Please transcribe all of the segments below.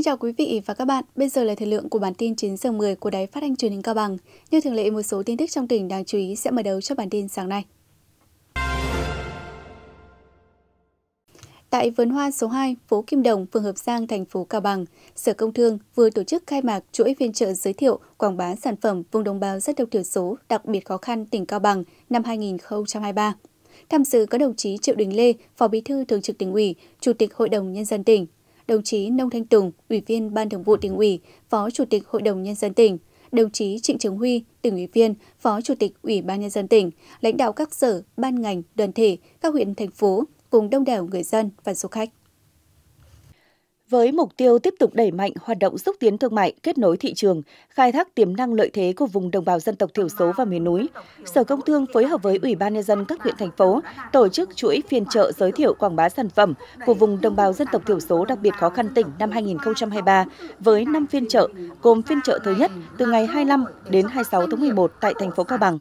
Xin chào quý vị và các bạn. Bây giờ là thời lượng của bản tin 9 giờ 10 của Đài Phát thanh Truyền hình Cao Bằng. Như thường lệ, một số tin tức trong tỉnh đáng chú ý sẽ mở đầu cho bản tin sáng nay. Tại vườn hoa số 2, phố Kim Đồng, phường Hợp Giang, thành phố Cao Bằng, Sở Công Thương vừa tổ chức khai mạc chuỗi phiên chợ giới thiệu quảng bá sản phẩm vùng đồng bào dân tộc thiểu số đặc biệt khó khăn tỉnh Cao Bằng năm 2023. Tham dự có đồng chí Triệu Đình Lê, Phó Bí thư Thường trực tỉnh ủy, Chủ tịch Hội đồng Nhân dân tỉnh, đồng chí Nông Thanh Tùng, Ủy viên Ban Thường vụ tỉnh ủy, Phó Chủ tịch Hội đồng Nhân dân tỉnh, đồng chí Trịnh Trường Huy, tỉnh ủy viên, Phó Chủ tịch Ủy ban Nhân dân tỉnh, lãnh đạo các sở, ban ngành, đoàn thể, các huyện, thành phố, cùng đông đảo người dân và du khách. Với mục tiêu tiếp tục đẩy mạnh hoạt động xúc tiến thương mại, kết nối thị trường, khai thác tiềm năng lợi thế của vùng đồng bào dân tộc thiểu số và miền núi, Sở Công Thương phối hợp với Ủy ban nhân dân các huyện thành phố tổ chức chuỗi phiên chợ giới thiệu quảng bá sản phẩm của vùng đồng bào dân tộc thiểu số đặc biệt khó khăn tỉnh năm 2023 với 5 phiên chợ, gồm phiên chợ thứ nhất từ ngày 25 đến 26 tháng 11 tại thành phố Cao Bằng,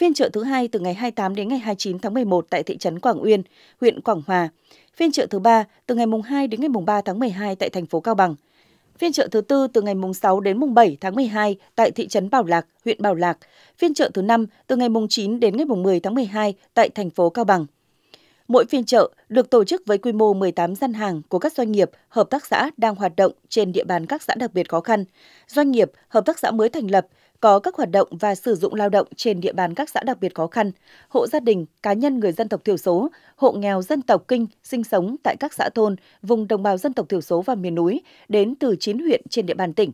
phiên chợ thứ hai từ ngày 28 đến ngày 29 tháng 11 tại thị trấn Quảng Uyên, huyện Quảng Hòa, phiên chợ thứ ba từ ngày mùng 2 đến ngày mùng 3 tháng 12 tại thành phố Cao Bằng, phiên chợ thứ tư từ ngày mùng 6 đến mùng 7 tháng 12 tại thị trấn Bảo Lạc, huyện Bảo Lạc, phiên chợ thứ năm từ ngày mùng 9 đến ngày mùng 10 tháng 12 tại thành phố Cao Bằng. Mỗi phiên chợ được tổ chức với quy mô 18 gian hàng của các doanh nghiệp, hợp tác xã đang hoạt động trên địa bàn các xã đặc biệt khó khăn, doanh nghiệp, hợp tác xã mới thành lập, có các hoạt động và sử dụng lao động trên địa bàn các xã đặc biệt khó khăn, hộ gia đình, cá nhân người dân tộc thiểu số, hộ nghèo dân tộc Kinh sinh sống tại các xã thôn, vùng đồng bào dân tộc thiểu số và miền núi đến từ 9 huyện trên địa bàn tỉnh.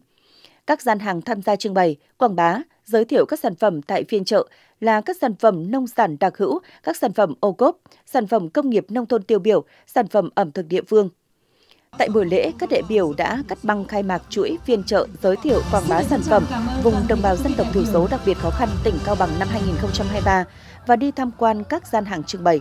Các gian hàng tham gia trưng bày, quảng bá, giới thiệu các sản phẩm tại phiên chợ là các sản phẩm nông sản đặc hữu, các sản phẩm ô cốp, sản phẩm công nghiệp nông thôn tiêu biểu, sản phẩm ẩm thực địa phương, Tại buổi lễ, các đại biểu đã cắt băng khai mạc chuỗi phiên chợ giới thiệu quảng bá sản phẩm vùng đồng bào dân tộc thiểu số đặc biệt khó khăn tỉnh Cao Bằng năm 2023 và đi tham quan các gian hàng trưng bày.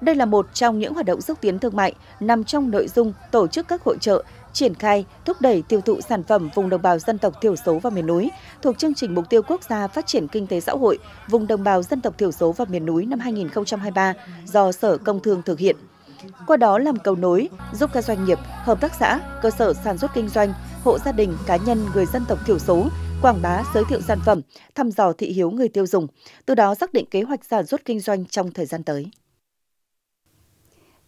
Đây là một trong những hoạt động xúc tiến thương mại nằm trong nội dung tổ chức các hội trợ, triển khai, thúc đẩy tiêu thụ sản phẩm vùng đồng bào dân tộc thiểu số và miền núi thuộc chương trình mục tiêu quốc gia phát triển kinh tế xã hội vùng đồng bào dân tộc thiểu số và miền núi năm 2023 do Sở Công Thương thực hiện qua đó làm cầu nối giúp các doanh nghiệp, hợp tác xã, cơ sở sản xuất kinh doanh, hộ gia đình, cá nhân người dân tộc thiểu số quảng bá giới thiệu sản phẩm, thăm dò thị hiếu người tiêu dùng, từ đó xác định kế hoạch sản xuất kinh doanh trong thời gian tới.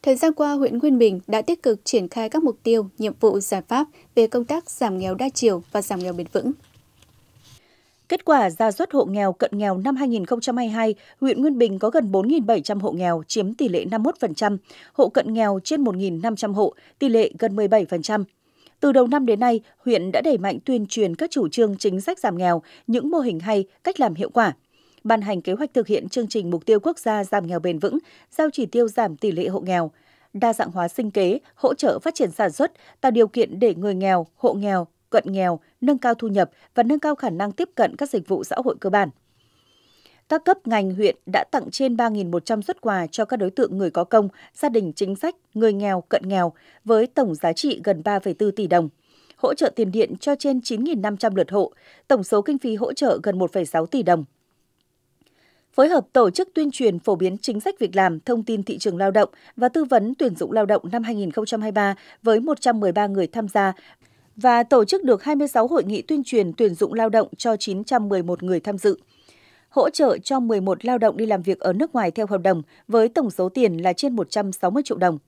Thời gian qua, huyện Nguyên Bình đã tích cực triển khai các mục tiêu, nhiệm vụ, giải pháp về công tác giảm nghèo đa chiều và giảm nghèo bền vững. Kết quả ra soát hộ nghèo cận nghèo năm 2022, huyện Nguyên Bình có gần 4.700 hộ nghèo, chiếm tỷ lệ 51%, hộ cận nghèo trên 1.500 hộ, tỷ lệ gần 17%. Từ đầu năm đến nay, huyện đã đẩy mạnh tuyên truyền các chủ trương chính sách giảm nghèo, những mô hình hay, cách làm hiệu quả ban hành kế hoạch thực hiện chương trình mục tiêu quốc gia giảm nghèo bền vững, giao chỉ tiêu giảm tỷ lệ hộ nghèo, đa dạng hóa sinh kế, hỗ trợ phát triển sản xuất, tạo điều kiện để người nghèo, hộ nghèo cận nghèo, nâng cao thu nhập và nâng cao khả năng tiếp cận các dịch vụ xã hội cơ bản. Các cấp ngành huyện đã tặng trên 3.100 xuất quà cho các đối tượng người có công, gia đình chính sách, người nghèo, cận nghèo với tổng giá trị gần 3,4 tỷ đồng hỗ trợ tiền điện cho trên 9.500 lượt hộ, tổng số kinh phí hỗ trợ gần 1,6 tỷ đồng. Phối hợp tổ chức tuyên truyền phổ biến chính sách việc làm, thông tin thị trường lao động và tư vấn tuyển dụng lao động năm 2023 với 113 người tham gia và tổ chức được 26 hội nghị tuyên truyền tuyển dụng lao động cho 911 người tham dự. Hỗ trợ cho 11 lao động đi làm việc ở nước ngoài theo hợp đồng với tổng số tiền là trên 160 triệu đồng.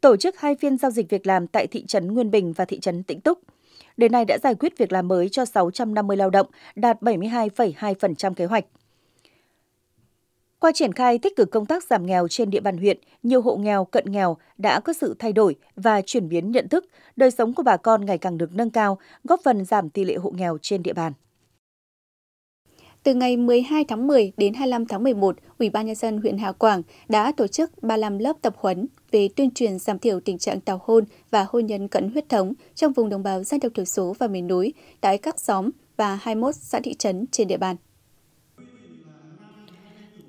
Tổ chức hai phiên giao dịch việc làm tại thị trấn Nguyên Bình và thị trấn Tĩnh Túc. Đến nay đã giải quyết việc làm mới cho 650 lao động, đạt 72,2% kế hoạch. Qua triển khai tích cực công tác giảm nghèo trên địa bàn huyện, nhiều hộ nghèo, cận nghèo đã có sự thay đổi và chuyển biến nhận thức, đời sống của bà con ngày càng được nâng cao, góp phần giảm tỷ lệ hộ nghèo trên địa bàn. Từ ngày 12 tháng 10 đến 25 tháng 11, Ủy ban nhân dân huyện Hà Quảng đã tổ chức 35 lớp tập huấn về tuyên truyền giảm thiểu tình trạng tảo hôn và hôn nhân cận huyết thống trong vùng đồng bào dân tộc thiểu số và miền núi tại các xóm và 21 xã thị trấn trên địa bàn.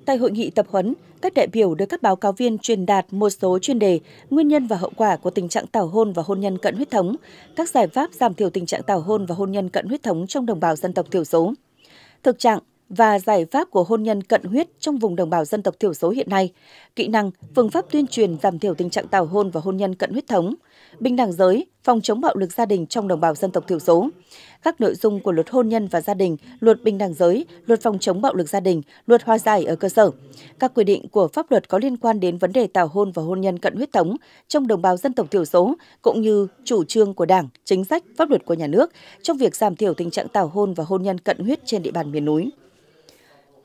Tại hội nghị tập huấn, các đại biểu được các báo cáo viên truyền đạt một số chuyên đề, nguyên nhân và hậu quả của tình trạng tảo hôn và hôn nhân cận huyết thống, các giải pháp giảm thiểu tình trạng tảo hôn và hôn nhân cận huyết thống trong đồng bào dân tộc thiểu số. Thực trạng và giải pháp của hôn nhân cận huyết trong vùng đồng bào dân tộc thiểu số hiện nay, kỹ năng, phương pháp tuyên truyền giảm thiểu tình trạng tảo hôn và hôn nhân cận huyết thống, bình đẳng giới, phòng chống bạo lực gia đình trong đồng bào dân tộc thiểu số, các nội dung của luật hôn nhân và gia đình, luật bình đẳng giới, luật phòng chống bạo lực gia đình, luật hòa giải ở cơ sở. Các quy định của pháp luật có liên quan đến vấn đề tảo hôn và hôn nhân cận huyết thống trong đồng bào dân tộc thiểu số, cũng như chủ trương của Đảng, chính sách, pháp luật của nhà nước trong việc giảm thiểu tình trạng tảo hôn và hôn nhân cận huyết trên địa bàn miền núi.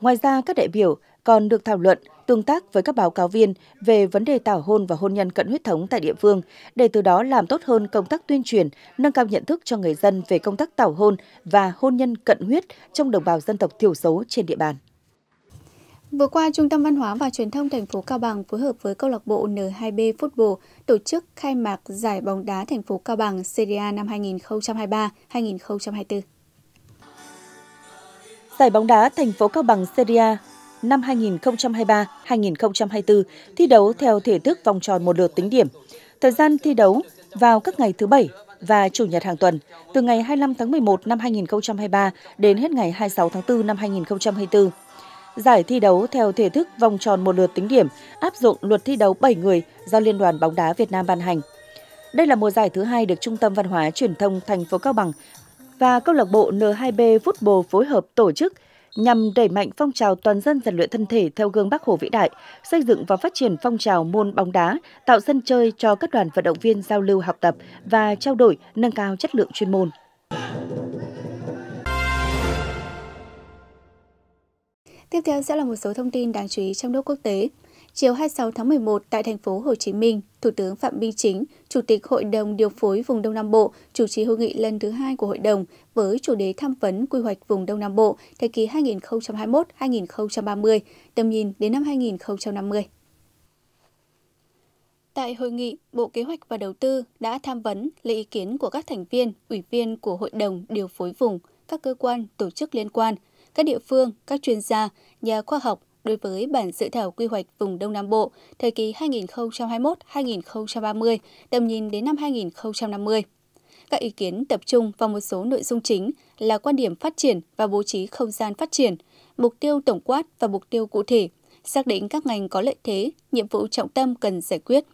Ngoài ra, các đại biểu còn được thảo luận tương tác với các báo cáo viên về vấn đề tảo hôn và hôn nhân cận huyết thống tại địa phương, để từ đó làm tốt hơn công tác tuyên truyền, nâng cao nhận thức cho người dân về công tác tảo hôn và hôn nhân cận huyết trong đồng bào dân tộc thiểu số trên địa bàn. Vừa qua, Trung tâm Văn hóa và Truyền thông thành phố Cao Bằng phối hợp với câu lạc bộ N2B Football tổ chức khai mạc giải bóng đá thành phố Cao Bằng CDA năm 2023-2024. Giải bóng đá thành phố Cao Bằng Serie A năm 2023-2024 thi đấu theo thể thức vòng tròn một lượt tính điểm. Thời gian thi đấu vào các ngày thứ Bảy và Chủ nhật hàng tuần, từ ngày 25 tháng 11 năm 2023 đến hết ngày 26 tháng 4 năm 2024. Giải thi đấu theo thể thức vòng tròn một lượt tính điểm áp dụng luật thi đấu 7 người do Liên đoàn bóng đá Việt Nam ban hành. Đây là mùa giải thứ hai được Trung tâm Văn hóa Truyền thông thành phố Cao Bằng và câu lạc bộ N2B Football phối hợp tổ chức nhằm đẩy mạnh phong trào toàn dân rèn luyện thân thể theo gương Bác Hồ vĩ đại, xây dựng và phát triển phong trào môn bóng đá, tạo sân chơi cho các đoàn vận động viên giao lưu học tập và trao đổi, nâng cao chất lượng chuyên môn. Tiếp theo sẽ là một số thông tin đáng chú ý trong nước quốc tế. Chiều 26 tháng 11 tại thành phố Hồ Chí Minh, Thủ tướng Phạm Minh Chính, Chủ tịch Hội đồng điều phối vùng Đông Nam Bộ, chủ trì hội nghị lần thứ hai của hội đồng với chủ đề tham vấn quy hoạch vùng Đông Nam Bộ thời kỳ 2021-2030, tầm nhìn đến năm 2050. Tại hội nghị, Bộ Kế hoạch và Đầu tư đã tham vấn lấy ý kiến của các thành viên, ủy viên của Hội đồng điều phối vùng, các cơ quan, tổ chức liên quan, các địa phương, các chuyên gia, nhà khoa học, đối với bản dự thảo quy hoạch vùng Đông Nam Bộ thời kỳ 2021-2030, tầm nhìn đến năm 2050. Các ý kiến tập trung vào một số nội dung chính là quan điểm phát triển và bố trí không gian phát triển, mục tiêu tổng quát và mục tiêu cụ thể, xác định các ngành có lợi thế, nhiệm vụ trọng tâm cần giải quyết,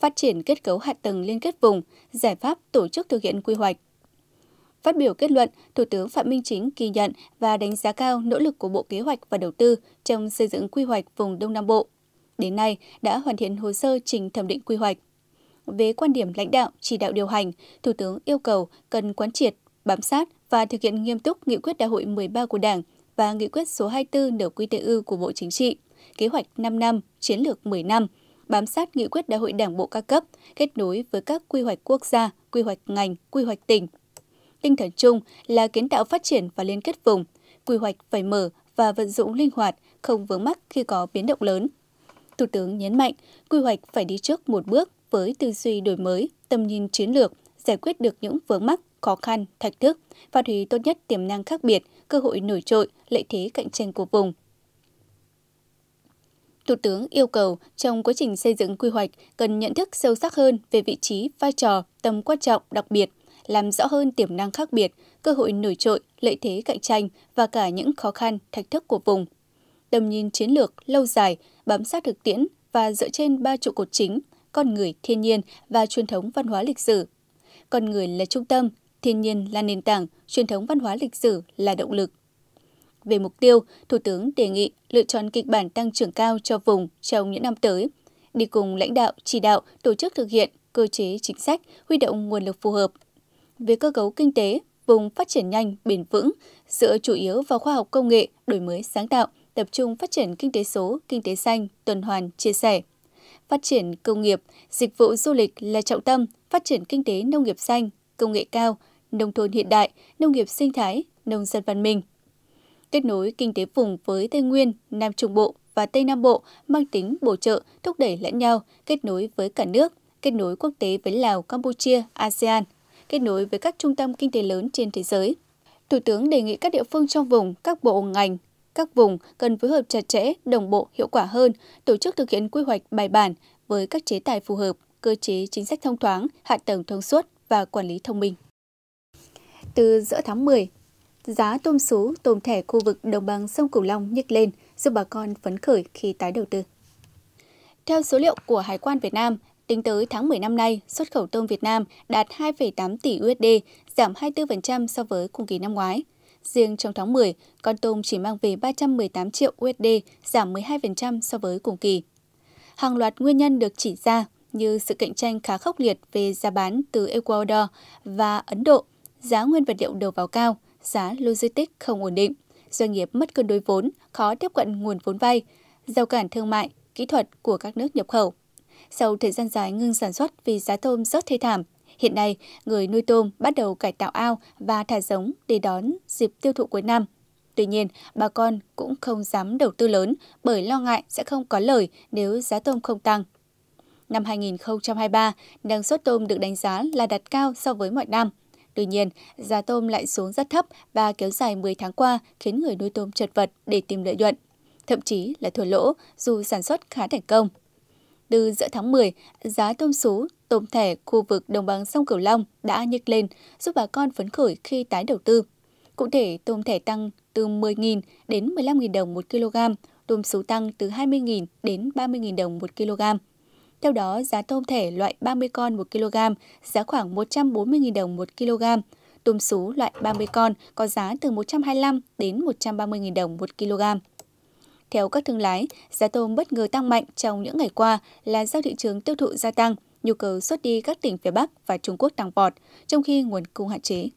phát triển kết cấu hạ tầng liên kết vùng, giải pháp tổ chức thực hiện quy hoạch, Phát biểu kết luận, Thủ tướng Phạm Minh Chính ghi nhận và đánh giá cao nỗ lực của Bộ Kế hoạch và Đầu tư trong xây dựng quy hoạch vùng Đông Nam Bộ. Đến nay, đã hoàn thiện hồ sơ trình thẩm định quy hoạch. Về quan điểm lãnh đạo, chỉ đạo điều hành, Thủ tướng yêu cầu cần quán triệt, bám sát và thực hiện nghiêm túc nghị quyết đại hội 13 của Đảng và nghị quyết số 24 NQTU của Bộ Chính trị, kế hoạch 5 năm, chiến lược 10 năm, bám sát nghị quyết đại hội Đảng bộ các cấp, kết nối với các quy hoạch quốc gia, quy hoạch ngành, quy hoạch tỉnh – tinh thần chung là kiến tạo phát triển và liên kết vùng, quy hoạch phải mở và vận dụng linh hoạt, không vướng mắc khi có biến động lớn. Thủ tướng nhấn mạnh, quy hoạch phải đi trước một bước với tư duy đổi mới, tầm nhìn chiến lược, giải quyết được những vướng mắc, khó khăn, thách thức, phát huy tốt nhất tiềm năng khác biệt, cơ hội nổi trội, lợi thế cạnh tranh của vùng. Thủ tướng yêu cầu trong quá trình xây dựng quy hoạch cần nhận thức sâu sắc hơn về vị trí, vai trò, tầm quan trọng đặc biệt làm rõ hơn tiềm năng khác biệt, cơ hội nổi trội, lợi thế cạnh tranh và cả những khó khăn, thách thức của vùng. Tầm nhìn chiến lược lâu dài, bám sát thực tiễn và dựa trên ba trụ cột chính, con người, thiên nhiên và truyền thống văn hóa lịch sử. Con người là trung tâm, thiên nhiên là nền tảng, truyền thống văn hóa lịch sử là động lực. Về mục tiêu, Thủ tướng đề nghị lựa chọn kịch bản tăng trưởng cao cho vùng trong những năm tới, đi cùng lãnh đạo, chỉ đạo, tổ chức thực hiện cơ chế chính sách, huy động nguồn lực phù hợp, về cơ cấu kinh tế, vùng phát triển nhanh, bền vững, dựa chủ yếu vào khoa học công nghệ, đổi mới sáng tạo, tập trung phát triển kinh tế số, kinh tế xanh, tuần hoàn, chia sẻ. Phát triển công nghiệp, dịch vụ du lịch là trọng tâm, phát triển kinh tế nông nghiệp xanh, công nghệ cao, nông thôn hiện đại, nông nghiệp sinh thái, nông dân văn minh. Kết nối kinh tế vùng với Tây Nguyên, Nam Trung Bộ và Tây Nam Bộ mang tính bổ trợ, thúc đẩy lẫn nhau, kết nối với cả nước, kết nối quốc tế với Lào, Campuchia, ASEAN – kết nối với các trung tâm kinh tế lớn trên thế giới. Thủ tướng đề nghị các địa phương trong vùng, các bộ ngành, các vùng cần phối hợp chặt chẽ, đồng bộ, hiệu quả hơn, tổ chức thực hiện quy hoạch bài bản với các chế tài phù hợp, cơ chế chính sách thông thoáng, hạ tầng thông suốt và quản lý thông minh. Từ giữa tháng 10, giá tôm sú, tôm thẻ khu vực đồng bằng sông Cửu Long nhích lên, giúp bà con phấn khởi khi tái đầu tư. Theo số liệu của Hải quan Việt Nam, Tính tới tháng 10 năm nay, xuất khẩu tôm Việt Nam đạt 2,8 tỷ USD, giảm 24% so với cùng kỳ năm ngoái. Riêng trong tháng 10, con tôm chỉ mang về 318 triệu USD, giảm 12% so với cùng kỳ. Hàng loạt nguyên nhân được chỉ ra như sự cạnh tranh khá khốc liệt về giá bán từ Ecuador và Ấn Độ, giá nguyên vật liệu đầu vào cao, giá logistics không ổn định, doanh nghiệp mất cân đối vốn, khó tiếp cận nguồn vốn vay, giao cản thương mại, kỹ thuật của các nước nhập khẩu sau thời gian dài ngưng sản xuất vì giá tôm rất thê thảm. Hiện nay, người nuôi tôm bắt đầu cải tạo ao và thả giống để đón dịp tiêu thụ cuối năm. Tuy nhiên, bà con cũng không dám đầu tư lớn bởi lo ngại sẽ không có lời nếu giá tôm không tăng. Năm 2023, năng suất tôm được đánh giá là đạt cao so với mọi năm. Tuy nhiên, giá tôm lại xuống rất thấp và kéo dài 10 tháng qua khiến người nuôi tôm chật vật để tìm lợi nhuận, thậm chí là thua lỗ dù sản xuất khá thành công từ giữa tháng 10, giá tôm sú, tôm thẻ khu vực đồng bằng sông Cửu Long đã nhích lên, giúp bà con phấn khởi khi tái đầu tư. Cụ thể, tôm thẻ tăng từ 10.000 đến 15.000 đồng 1 kg, tôm sú tăng từ 20.000 đến 30.000 đồng 1 kg. Theo đó, giá tôm thẻ loại 30 con 1 kg giá khoảng 140.000 đồng 1 kg, tôm sú loại 30 con có giá từ 125 đến 130.000 đồng 1 kg. Theo các thương lái, giá tôm bất ngờ tăng mạnh trong những ngày qua là do thị trường tiêu thụ gia tăng, nhu cầu xuất đi các tỉnh phía Bắc và Trung Quốc tăng vọt, trong khi nguồn cung hạn chế.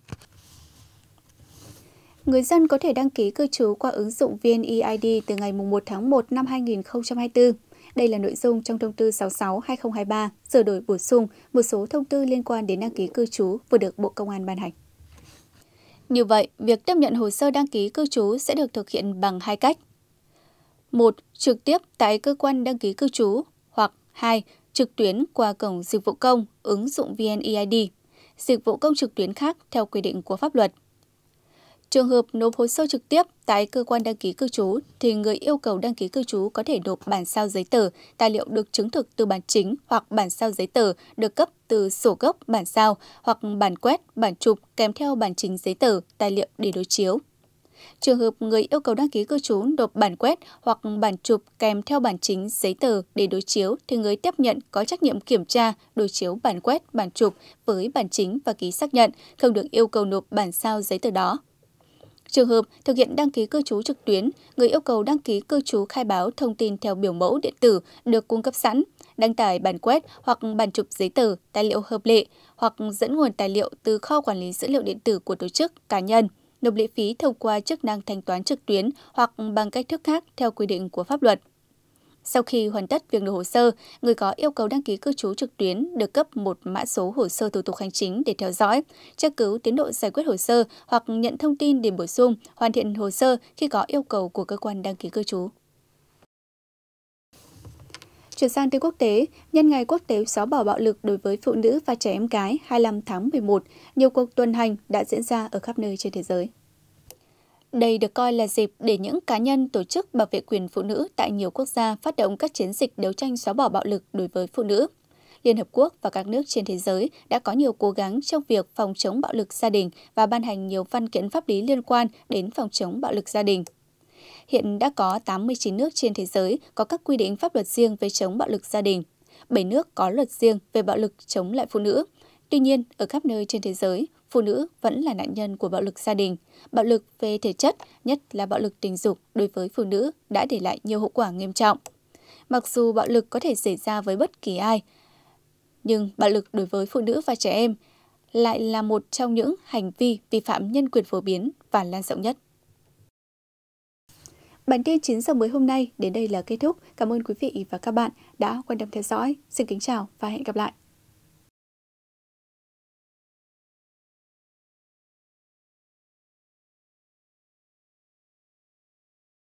Người dân có thể đăng ký cư trú qua ứng dụng VNEID từ ngày 1 tháng 1 năm 2024. Đây là nội dung trong thông tư 66-2023 sửa đổi bổ sung một số thông tư liên quan đến đăng ký cư trú vừa được Bộ Công an ban hành. Như vậy, việc tiếp nhận hồ sơ đăng ký cư trú sẽ được thực hiện bằng hai cách. 1. Trực tiếp tại cơ quan đăng ký cư trú hoặc 2. Trực tuyến qua cổng dịch vụ công, ứng dụng VNEID, dịch vụ công trực tuyến khác theo quy định của pháp luật. Trường hợp nộp hồ sơ trực tiếp tại cơ quan đăng ký cư trú thì người yêu cầu đăng ký cư trú có thể nộp bản sao giấy tờ, tài liệu được chứng thực từ bản chính hoặc bản sao giấy tờ được cấp từ sổ gốc bản sao hoặc bản quét, bản chụp kèm theo bản chính giấy tờ, tài liệu để đối chiếu. Trường hợp người yêu cầu đăng ký cư trú nộp bản quét hoặc bản chụp kèm theo bản chính giấy tờ để đối chiếu thì người tiếp nhận có trách nhiệm kiểm tra, đối chiếu bản quét, bản chụp với bản chính và ký xác nhận, không được yêu cầu nộp bản sao giấy tờ đó. Trường hợp thực hiện đăng ký cư trú trực tuyến, người yêu cầu đăng ký cư trú khai báo thông tin theo biểu mẫu điện tử được cung cấp sẵn, đăng tải bản quét hoặc bản chụp giấy tờ, tài liệu hợp lệ hoặc dẫn nguồn tài liệu từ kho quản lý dữ liệu điện tử của tổ chức, cá nhân nộp lệ phí thông qua chức năng thanh toán trực tuyến hoặc bằng cách thức khác theo quy định của pháp luật. Sau khi hoàn tất việc nộp hồ sơ, người có yêu cầu đăng ký cư trú trực tuyến được cấp một mã số hồ sơ thủ tục hành chính để theo dõi, tra cứu tiến độ giải quyết hồ sơ hoặc nhận thông tin điểm bổ sung, hoàn thiện hồ sơ khi có yêu cầu của cơ quan đăng ký cư trú. Chuyển sang tin quốc tế, nhân ngày quốc tế xóa bỏ bạo lực đối với phụ nữ và trẻ em gái 25 tháng 11, nhiều cuộc tuần hành đã diễn ra ở khắp nơi trên thế giới. Đây được coi là dịp để những cá nhân tổ chức bảo vệ quyền phụ nữ tại nhiều quốc gia phát động các chiến dịch đấu tranh xóa bỏ bạo lực đối với phụ nữ. Liên Hợp Quốc và các nước trên thế giới đã có nhiều cố gắng trong việc phòng chống bạo lực gia đình và ban hành nhiều văn kiện pháp lý liên quan đến phòng chống bạo lực gia đình hiện đã có 89 nước trên thế giới có các quy định pháp luật riêng về chống bạo lực gia đình. 7 nước có luật riêng về bạo lực chống lại phụ nữ. Tuy nhiên, ở khắp nơi trên thế giới, phụ nữ vẫn là nạn nhân của bạo lực gia đình. Bạo lực về thể chất, nhất là bạo lực tình dục đối với phụ nữ đã để lại nhiều hậu quả nghiêm trọng. Mặc dù bạo lực có thể xảy ra với bất kỳ ai, nhưng bạo lực đối với phụ nữ và trẻ em lại là một trong những hành vi vi phạm nhân quyền phổ biến và lan rộng nhất. Bản tin 9 giờ mới hôm nay đến đây là kết thúc. Cảm ơn quý vị và các bạn đã quan tâm theo dõi. Xin kính chào và hẹn gặp lại.